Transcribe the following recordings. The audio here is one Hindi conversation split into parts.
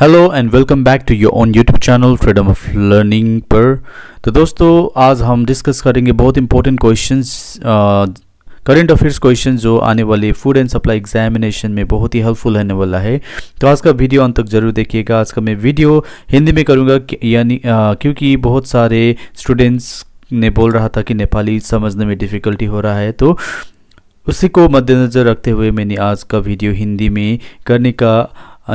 Hello and welcome back to your own YouTube channel freedom of learning पर तो दोस्तों आज हम डिस्कस करेंगे बहुत important questions current affairs question जो आने वाले फूड एंड सप्लाई एग्जामिनेशन में बहुत ही हेल्पफुल रहने वाला है तो आज का वीडियो अंत तक जरूर देखिएगा आज का मैं वीडियो हिंदी में करूँगा यानी क्योंकि बहुत सारे स्टूडेंट्स ने बोल रहा था कि नेपाली समझने में डिफ़िकल्टी हो रहा है तो उसी को मद्देनज़र रखते हुए मैंने आज का वीडियो हिंदी में करने का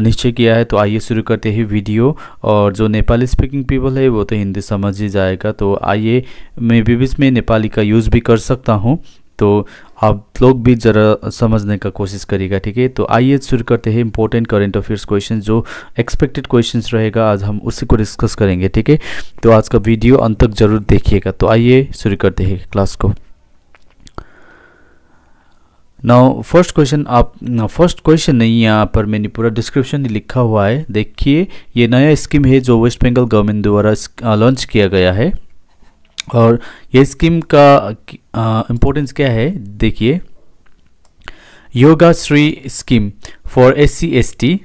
निश्चय किया है तो आइए शुरू करते हैं वीडियो और जो नेपाली स्पीकिंग पीपल है वो तो हिंदी समझ ही जाएगा तो आइए मैं भी बीच में नेपाली का यूज़ भी कर सकता हूँ तो आप लोग भी ज़रा समझने का कोशिश करिएगा ठीक है तो आइए शुरू करते हैं इंपॉर्टेंट करेंट अफेयर्स क्वेश्चन जो एक्सपेक्टेड क्वेश्चन रहेगा आज हम उसी को डिस्कस करेंगे ठीक है तो आज का वीडियो अंत तक जरूर देखिएगा तो आइए शुरू करते हैं क्लास को नाउ फर्स्ट क्वेश्चन आप फर्स्ट क्वेश्चन नहीं यहाँ पर मैंने पूरा डिस्क्रिप्शन लिखा हुआ है देखिए ये नया स्कीम है जो वेस्ट बंगाल गवर्नमेंट द्वारा लॉन्च किया गया है और ये स्कीम का इम्पोर्टेंस क्या है देखिए Yoga Shri scheme for S C S T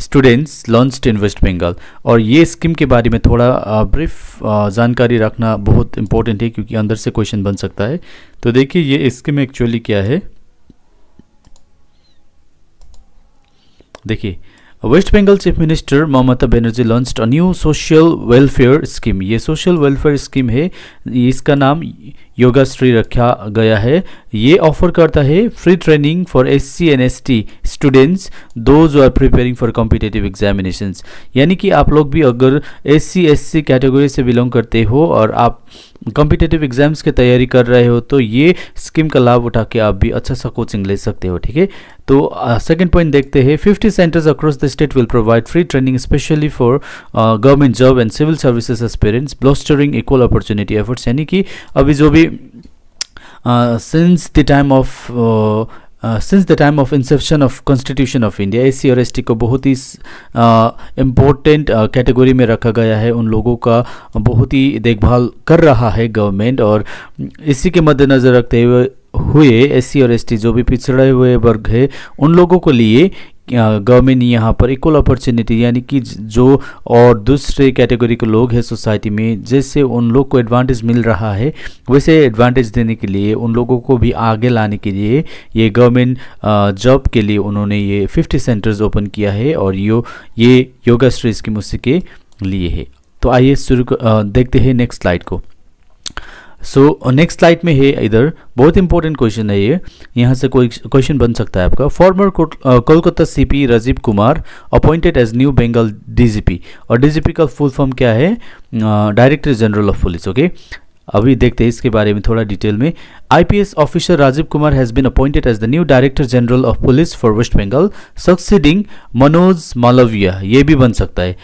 students launch in West Bengal और ये स्कीम के बारे में थोड़ा ब्रीफ जानकारी रखना बहुत इम्पोर्टेंट है क्योंकि अंदर से क्वेश्चन बन सकता है तो देखिए ये स्कीम एक्चुअली क्या है देखिए West Bengal chief minister Mamata Banerjee launch a new social welfare scheme ये सोशल वेलफेयर स्कीम है इसका नाम योगाश्री रखा गया है ये ऑफर करता है free training for S C N S T students दो जो are preparing for competitive examinations यानी कि आप लोग भी अगर S C S C category से बिलोंग करते हो और आप कॉम्पिटेटिव एग्जाम्स की तैयारी कर रहे हो तो ये स्कीम का लाभ उठा के आप भी अच्छा सा कोचिंग ले सकते हो ठीक है तो सेकंड पॉइंट देखते हैं 50 centres across the state will provide free training specially for government job and civil services experience bolstering equal opportunity efforts यानी कि अभी जो भी since the time of since the time of inception of constitution of India S C और एस टी को बहुत ही इम्पोर्टेंट uh, कैटेगरी uh, में रखा गया है उन लोगों का बहुत ही देखभाल कर रहा है गवर्नमेंट और इसी के मद्देनज़र रखते हुए हुए एस सी और एस टी जो भी पिछड़े हुए वर्ग है उन लोगों को लिए गवर्नमेंट ने यहाँ पर इक्वल अपॉर्चुनिटी यानी कि जो और दूसरे कैटेगरी के लोग हैं सोसाइटी में जैसे उन लोग को एडवांटेज मिल रहा है वैसे एडवांटेज देने के लिए उन लोगों को भी आगे लाने के लिए ये गवर्नमेंट जॉब के लिए उन्होंने ये फिफ्टी सेंटर्स ओपन किया है और यो ये योगा श्री की उसी के लिए है तो आइए शुरू देखते हैं नेक्स्ट स्लाइड को सो नेक्स्ट स्लाइड में है इधर बहुत इंपॉर्टेंट क्वेश्चन है ये यहाँ से कोई क्वेश्चन बन सकता है आपका former uh, Kolkata CP Rajiv Kumar appointed as new Bengal DGP और डीजीपी का फुल फॉर्म क्या है director general of police okay अभी देखते हैं इसके बारे में थोड़ा डिटेल में IPS officer Rajiv Kumar has been appointed as the new director general of police for West Bengal succeeding Manoj Malviya ये भी बन सकता है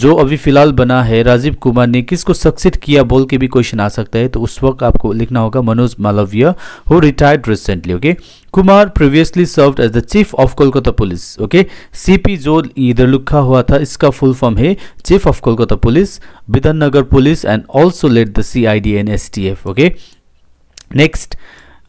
जो अभी फिलहाल बना है राजीव कुमार ने किसको सक्सेस किया बोल के भी क्वेश्चन आ सकता है तो उस वक्त आपको लिखना होगा Manoj Malviya who retired recently okay Kumar previously serve as the chief of Kolkata police okay CP जो इधर लिखा हुआ था इसका फुल फॉर्म है chief of Kolkata police Bidhannagar police and also led the C I D and S T F okay next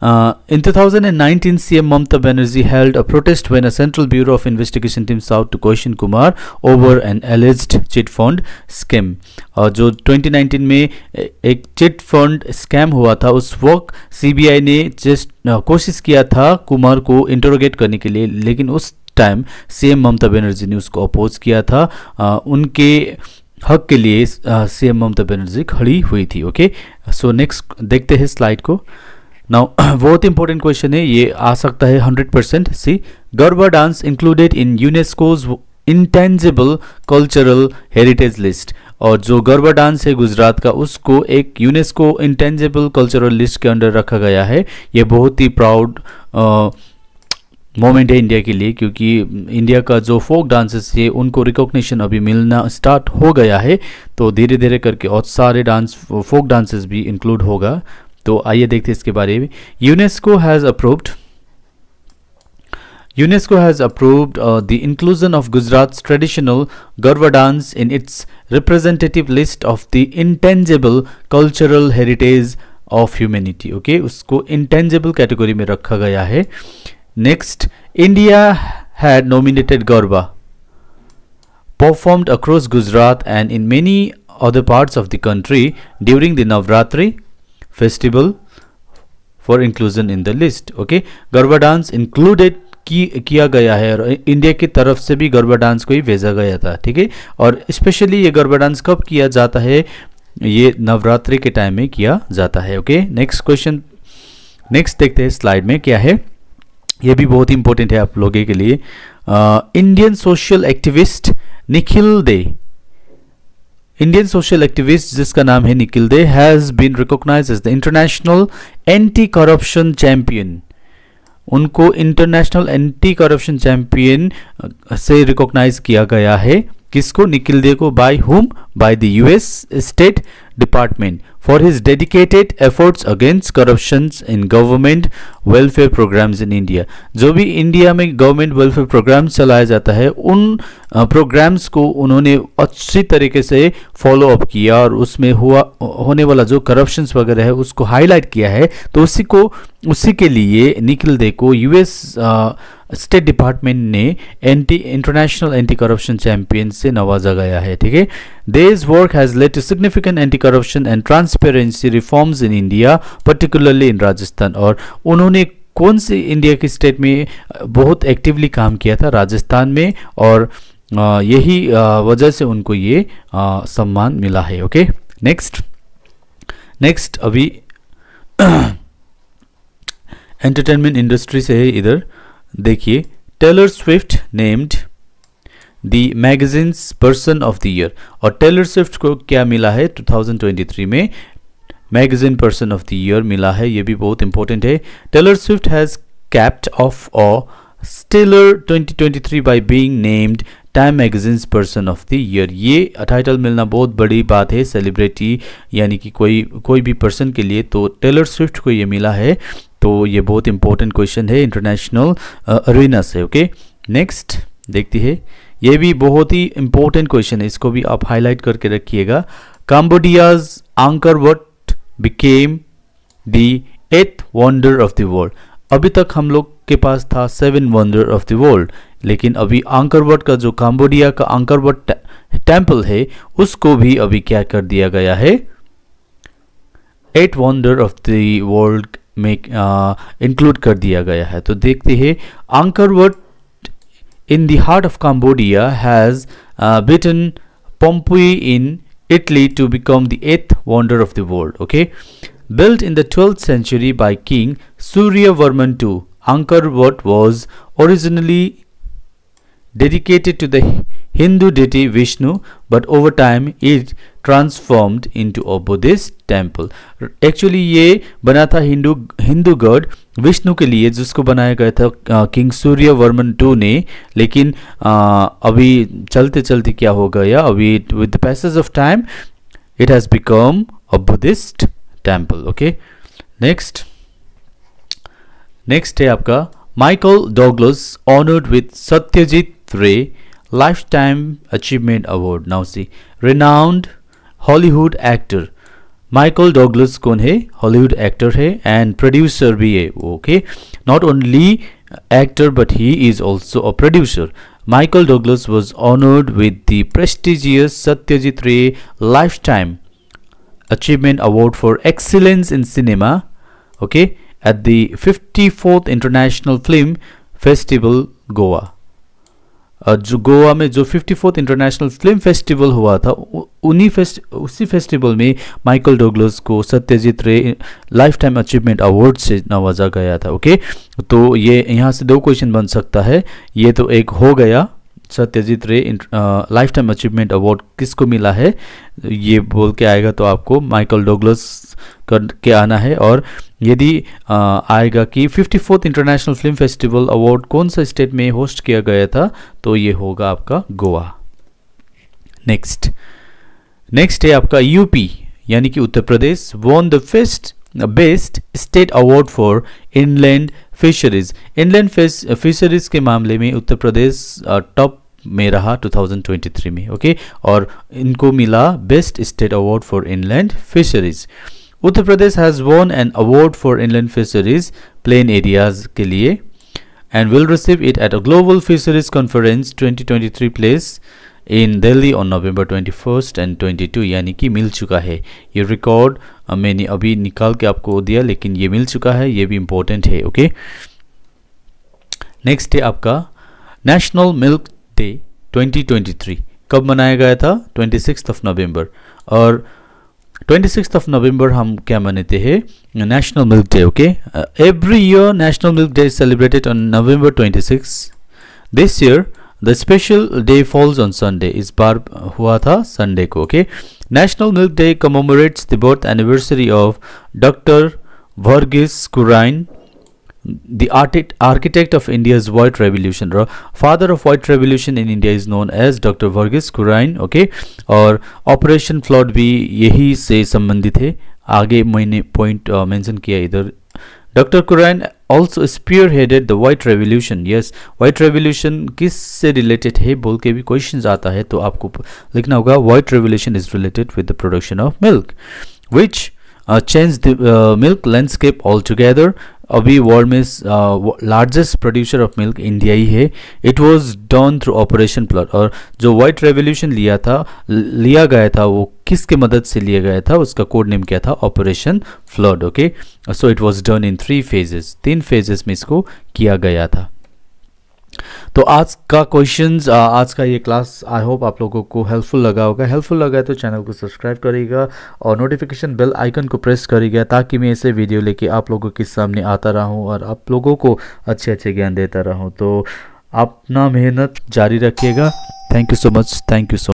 Uh, in 2019, CM Mamta Banerjee held a protest when a Central Bureau of Investigation Team sought to question Kumar over an alleged fund scam. Scam uh, जो 2019 में एक चिट फंड स्कैम हुआ था उस वक्त सीबीआई ने जस्ट uh, कोशिश किया था कुमार को इंटरोगेट करने के लिए लेकिन उस टाइम सीएम ममता बनर्जी ने उसको अपोज किया था आ, uh, उनके हक के लिए सीएम ममता बनर्जी खड़ी हुई थी ओके सो नेक्स्ट देखते हैं स्लाइड को नाउ बहुत इंपॉर्टेंट क्वेश्चन है ये आ सकता है 100 percent see Garba dance included in UNESCO's intangible cultural heritage list और जो गरबा डांस है गुजरात का उसको एक यूनेस्को इंटेंजिबल कल्चरल लिस्ट के अंडर रखा गया है ये बहुत ही प्राउड मोमेंट है इंडिया के लिए क्योंकि इंडिया का जो फोक डांसेस है उनको रिकॉग्निशन अभी मिलना स्टार्ट हो गया है तो धीरे धीरे करके और सारे डांस फोक डांसेस भी इंक्लूड होगा तो आइए देखते हैं इसके बारे में UNESCO has approved UNESCO has approved the inclusion of Gujarat traditional Garba dance in its representative list of the intangible cultural heritage of humanity okay उसको इंटेंजेबल कैटेगरी में रखा गया है next India had nominated Garba performed across Gujarat and in many other parts of the country during the Navratri festival for inclusion in the list okay garba dance included किया गया है और इंडिया की तरफ से भी गरबा डांस को ही भेजा गया था ठीक है और स्पेशली ये गरबा डांस कब किया जाता है ये नवरात्रि के टाइम में किया जाता है ओके नेक्स्ट क्वेश्चन नेक्स्ट देखते हैं स्लाइड में क्या है ये भी बहुत इंपॉर्टेंट है आप लोगों के लिए Indian social activist Nikhil De Indian social activist जिसका नाम है Nikhil De has been recognise as the international anti corruption champion उनको इंटरनेशनल एंटी करप्शन चैंपियन से रिकॉग्नाइज किया गया है किसको निखिल दे को by whom by the US state department for his dedicated efforts against corruption in government welfare programmes in India जो भी इंडिया में गवर्नमेंट वेलफेयर प्रोग्राम चलाया जाता है उन प्रोग्राम्स को उन्होंने अच्छी तरीके से फॉलो अप किया और उसमें हुआ होने वाला जो करप्शंस वगैरह है उसको हाईलाइट किया है तो उसी को उसी के लिए निखिल दे को यूएस स्टेट डिपार्टमेंट ने anti international anti corruption champion से नवाजा गया है ठीक है this work has led to significant anti corruption and transparency reforms in India particularly in Rajasthan और उन्होंने कौन से इंडिया के स्टेट में बहुत एक्टिवली काम किया था राजस्थान में और यही वजह से उनको ये सम्मान मिला है ओके नेक्स्ट नेक्स्ट अभी एंटरटेनमेंट इंडस्ट्री से है इधर देखिए Taylor Swift named the magazine's person of the year और टेलर स्विफ्ट को क्या मिला है 2023 में magazine person of the year मिला है ये भी बहुत इंपॉर्टेंट है Taylor Swift has capped off a Stellar 2023 by being named Time magazine person of the year ये टाइटल मिलना बहुत बड़ी बात है सेलिब्रिटी यानी कि कोई कोई भी पर्सन के लिए तो टेलर स्विफ्ट को ये मिला है तो ये बहुत इंपॉर्टेंट क्वेश्चन है इंटरनेशनल अरेना से ओके नेक्स्ट देखती है ये भी बहुत ही इंपॉर्टेंट क्वेश्चन है इसको भी आप हाईलाइट करके रखिएगा Cambodia's Angkor Wat became the eighth wonder of the world अभी तक हम लोग के पास था seven wonder of the world लेकिन अभी आंकरवट का जो काम्बोडिया का आंकरवट टेम्पल है उसको भी अभी क्या कर दिया गया है eight wonder of the world में इंक्लूड कर दिया गया है तो देखते हैं Angkor Wat in the heart of Cambodia has beaten Pompeii in Italy to become the eighth wonder of the world okay Built in the 12th century by King Suryavarman II, Angkor Wat was originally dedicated to the Hindu deity Vishnu, but over time it transformed into a Buddhist temple. Actually ये बना था हिंदू हिंदू गॉड विष्णु के लिए जिसको बनाया गया था आ, किंग सूर्य वर्मन टू ने लेकिन आ, अभी चलते चलते क्या हो गया अभी with the passage of time it temple okay next next है आपका Michael Douglas honoured with Satyajit Ray lifetime achievement award now see renowned Hollywood actor Michael Douglas कौन है हॉलीवुड एक्टर है एंड प्रोड्यूसर भी है okay not only actor but he is also a producer. Michael Douglas was honored with the prestigious Satyajit Ray Lifetime Achievement Award for Excellence in Cinema, okay, at the 54th International Film festival Goa जो गोवा में जो fifty fourth international film festival हुआ था उन्हीं फेस्ट उसी फेस्टिवल में माइकल डोगलस को Satyajit Ray lifetime achievement award से नवाजा गया था ओके तो ये यहाँ से दो क्वेश्चन बन सकता है ये तो एक हो गया Satyajit Ray lifetime achievement award किसको मिला है ये बोल के आएगा तो आपको माइकल डोगलस के आना है और यदि आएगा कि fifty fourth international film festival award कौन सा स्टेट में होस्ट किया गया था तो ये होगा आपका गोवा नेक्स्ट नेक्स्ट है आपका यूपी यानी कि Uttar Pradesh won the fest best state award for inland fisheries inland fisheries के मामले में उत्तर प्रदेश टॉप uh, में रहा 2023 में ओके और इनको मिला best state award for inland fisheries Uttar Pradesh has won an award for inland fisheries plain areas के लिए and will receive it at a global fisheries conference 2023 place in Delhi on November 21 and 22 यानी कि मिल चुका है ये रिकॉर्ड मैंने अभी निकाल के आपको दिया लेकिन ये मिल चुका है ये भी इम्पोर्टेंट है ओके नेक्स्ट है आपका नेशनल मिल्क डे 2023 कब मनाया गया था ट्वेंटी ऑफ नवंबर और ट्वेंटी सिक्स ऑफ नवंबर हम क्या मनाते हैं national milk day okay every year national milk day is celebrated on November twenty six this year the special day falls on Sunday इस बार हुआ था संडे को okay national milk day commemorates the birth anniversary of doctor Verghese Kurien architect of India India's White Revolution र father of White Revolution in India is known as doctor Verghese Kurien okay और ऑपरेशन फ्लॉड भी यही से संबंधित है आगे मैंने पॉइंट मेंशन किया इधर doctor Kurien also spearheaded the white revolution yes white revolution किस से रिलेटेड है बोल के भी क्वेश्चन आता है तो आपको लिखना होगा white revolution is related with the production of milk which change the milk landscape altogether अभी वर्ल्ड में largest producer of milk India ही है it was done through operation flood और जो वाइट रेवोल्यूशन लिया था लिया गया था वो किसके मदद से लिया गया था उसका कोड नेम क्या था operation flood okay so it was done in three phases तीन फेजेस में इसको किया गया था तो आज का क्वेश्चन आज का ये क्लास आई होप आप लोगों को हेल्पफुल लगा होगा हेल्पफुल लगा है तो चैनल को सब्सक्राइब करिएगा और नोटिफिकेशन बेल आइकन को प्रेस करिएगा ताकि मैं ऐसे वीडियो लेके आप लोगों के सामने आता रहूँ और आप लोगों को अच्छे अच्छे ज्ञान देता रहूँ तो अपना मेहनत जारी रखिएगा thank you so much thank you so